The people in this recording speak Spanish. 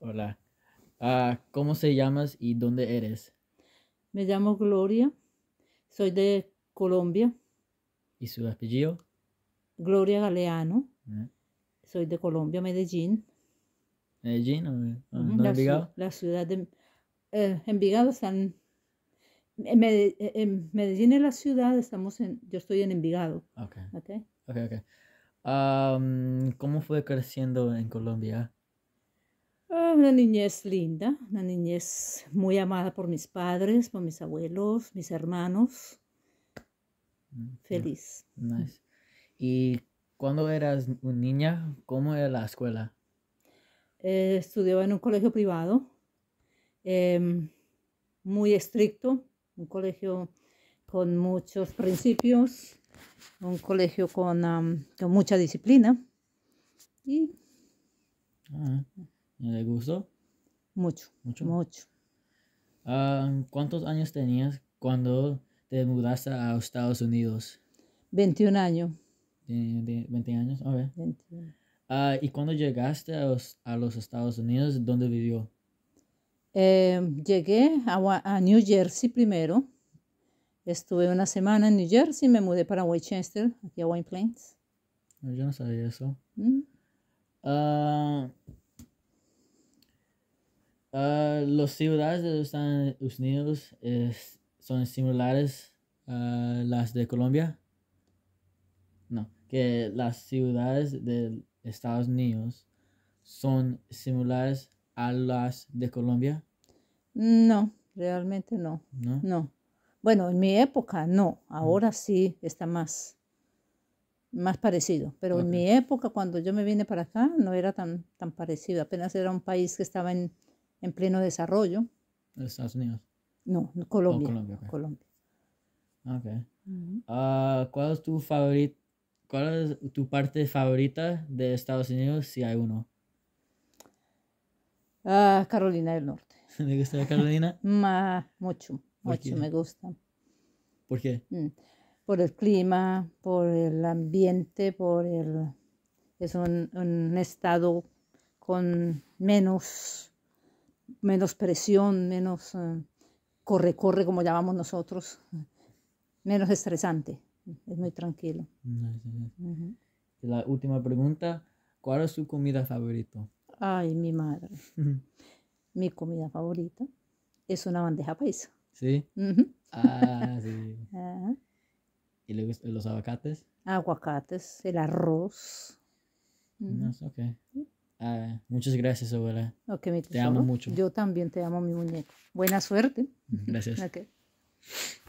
Hola. Ah, ¿Cómo se llamas y dónde eres? Me llamo Gloria. Soy de Colombia. ¿Y su apellido? Gloria Galeano. Ah. Soy de Colombia, Medellín. ¿Medellín o, la, la ciudad de eh, Envigado están... En, en Medellín es la ciudad, estamos en, yo estoy en Envigado. Ok. Ok, ah, mm, ¿Cómo fue creciendo en Colombia? una niñez linda, una niñez muy amada por mis padres, por mis abuelos, mis hermanos. Mm, Feliz. ¿Y cuando eras niña, cómo era la escuela? Estudió eh, estudiaba en un colegio privado, em, muy estricto, un colegio con muchos principios, un colegio con, mucha disciplina. Y. Ah le gustó? Mucho. Mucho. Mucho. Ah, ¿Cuántos años tenías cuando te mudaste a Estados Unidos? 21 años. De, 20 años, a ver. ¿Y cuando llegaste a los, Estados Unidos, dónde vivió? Em, llegué a, New Jersey primero. Estuve una semana en New Jersey, y me mudé para Westchester, aquí a White Plains. Ah, yo no sabía eso. Mm. Ah... Ah, ¿Las ciudades de los Estados Unidos son similares a las de Colombia. No, que las ciudades de Estados Unidos son similares a las de Colombia. No, realmente no. No. Bueno, en mi época no, ahora sí está más, más parecido, pero en mi época cuando yo me vine para acá no era tan, tan parecido, apenas era un país que estaba en, en pleno desarrollo. Estados Unidos. No, Colombia. Oh, Colombia. Ah, ¿Cuál es tu favorita? ¿Cuál es tu parte favorita de Estados Unidos si hay uno? Ah, Carolina del Norte. ¿Te gusta Carolina? mucho, mucho me gusta. ¿Por qué? Mm. Por el clima, por el ambiente, por el... Es un estado con menos menos presión, menos corre-corre, eh, como llamamos nosotros, menos estresante. Es muy tranquilo. La última pregunta, ¿cuál es su comida favorita? Ay, mi madre. mi comida favorita es una bandeja paisa. ¿Sí? Ah, sí. ¿Y los aguacates? Aguacates, el arroz. No es okay muchas gracias, abuela. Te amo mucho. Yo también te amo, mi muñeco. Buena suerte. Gracias.